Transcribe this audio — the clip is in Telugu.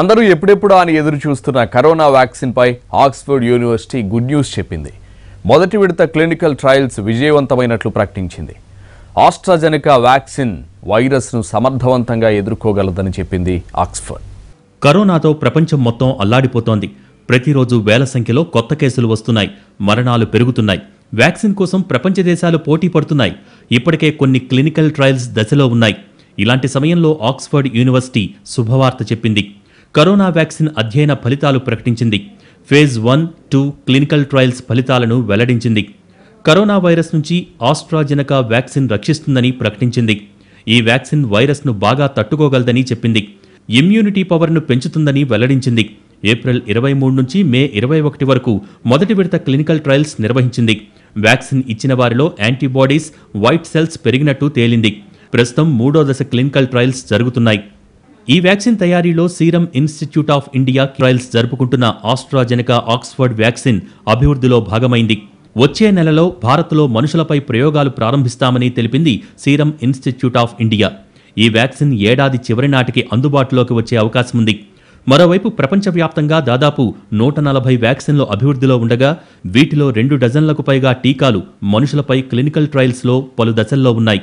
అందరూ ఎప్పుడెప్పుడు అని ఎదురు చూస్తున్న కరోనా వ్యాక్సిన్పై ఆక్స్ఫర్డ్ యూనివర్సిటీ గుడ్ న్యూస్ చెప్పింది మొదటి విడత క్లినికల్ ట్రయల్స్ విజయవంతమైనట్లు ప్రకటించింది ఆస్ట్రాజెనికా వ్యాక్సిన్ వైరస్ను సమర్థవంతంగా ఎదుర్కోగలదని చెప్పింది ఆక్స్ఫర్డ్ కరోనాతో ప్రపంచం మొత్తం అల్లాడిపోతోంది ప్రతిరోజు వేల సంఖ్యలో కొత్త కేసులు వస్తున్నాయి మరణాలు పెరుగుతున్నాయి వ్యాక్సిన్ కోసం ప్రపంచ దేశాలు పోటీ పడుతున్నాయి ఇప్పటికే కొన్ని క్లినికల్ ట్రయల్స్ దశలో ఉన్నాయి ఇలాంటి సమయంలో ఆక్స్ఫర్డ్ యూనివర్సిటీ శుభవార్త చెప్పింది కరోనా వ్యాక్సిన్ అధ్యయన ఫలితాలు ప్రకటించింది phase one two clinical trials ఫలితాలను వెల్లడించింది కరోనా వైరస్ నుంచి ఆస్ట్రాజెనకా వ్యాక్సిన్ రక్షిస్తుందని ప్రకటించింది ఈ వ్యాక్సిన్ వైరస్ను బాగా తట్టుకోగలదని చెప్పింది ఇమ్యూనిటీ పవర్ను పెంచుతుందని వెల్లడించింది ఏప్రిల్ ఇరవై మూడు నుంచి మే ఇరవై ఒకటి వరకు మొదటి విడత క్లినికల్ ట్రయల్స్ నిర్వహించింది వ్యాక్సిన్ ఇచ్చిన వారిలో యాంటీబాడీస్ వైట్ సెల్స్ పెరిగినట్టు తేలింది ప్రస్తుతం మూడో దశ క్లినికల్ ట్రయల్స్ జరుగుతున్నాయి ఈ వ్యాక్సిన్ తయారీలో serum institute of India trials జరుపుకుంటున్న ఆస్ట్రాజెనికా ఆక్స్ఫర్డ్ వ్యాక్సిన్ అభివృద్ధిలో భాగమైంది వచ్చే నెలలో భారత్లో మనుషులపై ప్రయోగాలు ప్రారంభిస్తామని తెలిపింది సీరం ఇన్స్టిట్యూట్ ఆఫ్ ఇండియా ఈ వ్యాక్సిన్ ఏడాది చివరి నాటికి అందుబాటులోకి వచ్చే అవకాశం ఉంది మరోవైపు ప్రపంచవ్యాప్తంగా దాదాపు నూట నలభై వ్యాక్సిన్లు అభివృద్ధిలో ఉండగా వీటిలో రెండు డజన్లకు పైగా టీకాలు మనుషులపై క్లినికల్ ట్రయల్స్లో పలు దశల్లో ఉన్నాయి